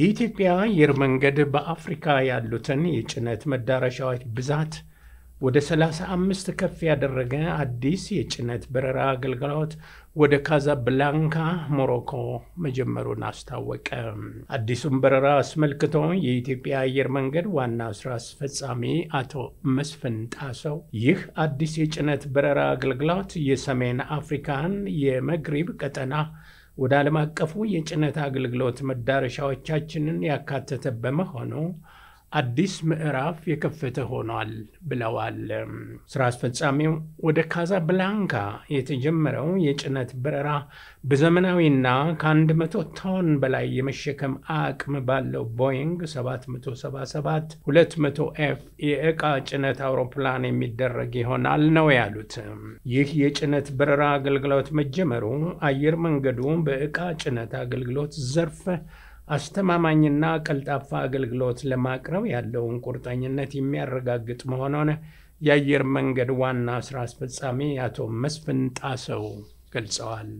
የኢትዮጵያ አየር መንገድ በአፍሪካ ያሉትን የጭነት መዳረሻዎች ብዛት ወደ 35 ከፍ ያደረገ አዲስ የጭነት በረራ አገልግሎት ወደ ካዛብላንካ ሞሮኮ መጀመሩን አስታወቀ። አዲሱን በረራ አስመልክቶ የኢትዮጵያ አየር መንገድ ዋና ስራ አስፈጻሚ አቶ መስፍን ጣሰው ይህ አዲስ የጭነት በረራ አገልግሎት የሰሜን አፍሪካን የመግሪብ ቀጠና ወደ ዓለም አቀፉ የጭነት አገልግሎት መዳረሻዎቻችንን ያካተተ በመሆኑ አዲስ ምዕራፍ የከፈተ ሆኗል ብለዋል። ስራ አስፈጻሚው ወደ ካዛብላንካ የተጀመረው የጭነት በረራ በዘመናዊና ከ100 ቶን በላይ የመሸከም አቅም ባለው ቦይንግ 777-200 ኤፍ የዕቃ ጭነት አውሮፕላን የሚደረግ ይሆናል ነው ያሉት። ይህ የጭነት በረራ አገልግሎት መጀመሩ አየር መንገዱ በዕቃ ጭነት አገልግሎት ዘርፍ አስተማማኝና ቀልጣፋ አገልግሎት ለማቅረብ ያለውን ቁርጠኝነት የሚያረጋግጥ መሆኑን የአየር መንገድ ዋና ስራ አስፈጻሚ አቶ መስፍን ጣሰው ገልጸዋል።